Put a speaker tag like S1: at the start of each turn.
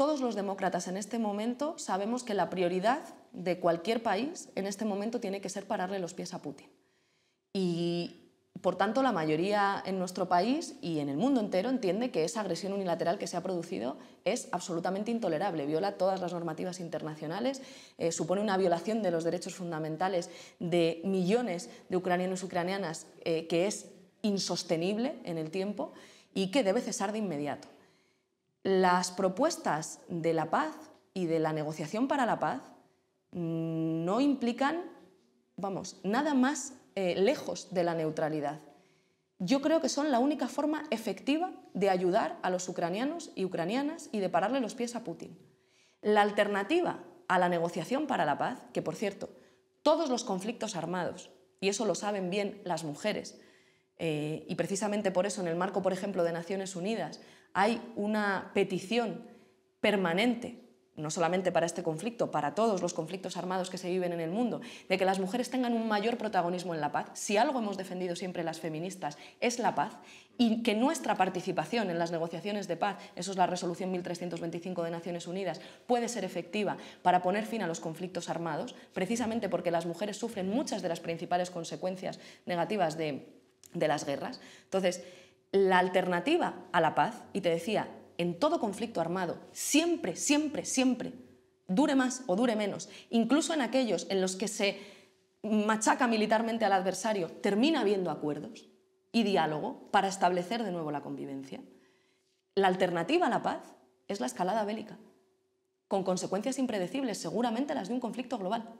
S1: todos los demócratas en este momento sabemos que la prioridad de cualquier país en este momento tiene que ser pararle los pies a Putin. Y por tanto la mayoría en nuestro país y en el mundo entero entiende que esa agresión unilateral que se ha producido es absolutamente intolerable, viola todas las normativas internacionales, eh, supone una violación de los derechos fundamentales de millones de ucranianos y ucranianas eh, que es insostenible en el tiempo y que debe cesar de inmediato. Las propuestas de la paz y de la negociación para la paz mm, no implican, vamos, nada más eh, lejos de la neutralidad. Yo creo que son la única forma efectiva de ayudar a los ucranianos y ucranianas y de pararle los pies a Putin. La alternativa a la negociación para la paz, que por cierto, todos los conflictos armados, y eso lo saben bien las mujeres, eh, y precisamente por eso, en el marco, por ejemplo, de Naciones Unidas, hay una petición permanente, no solamente para este conflicto, para todos los conflictos armados que se viven en el mundo, de que las mujeres tengan un mayor protagonismo en la paz. Si algo hemos defendido siempre las feministas es la paz y que nuestra participación en las negociaciones de paz, eso es la resolución 1325 de Naciones Unidas, puede ser efectiva para poner fin a los conflictos armados, precisamente porque las mujeres sufren muchas de las principales consecuencias negativas de de las guerras. Entonces, la alternativa a la paz, y te decía, en todo conflicto armado, siempre, siempre, siempre, dure más o dure menos, incluso en aquellos en los que se machaca militarmente al adversario, termina habiendo acuerdos y diálogo para establecer de nuevo la convivencia. La alternativa a la paz es la escalada bélica, con consecuencias impredecibles, seguramente las de un conflicto global.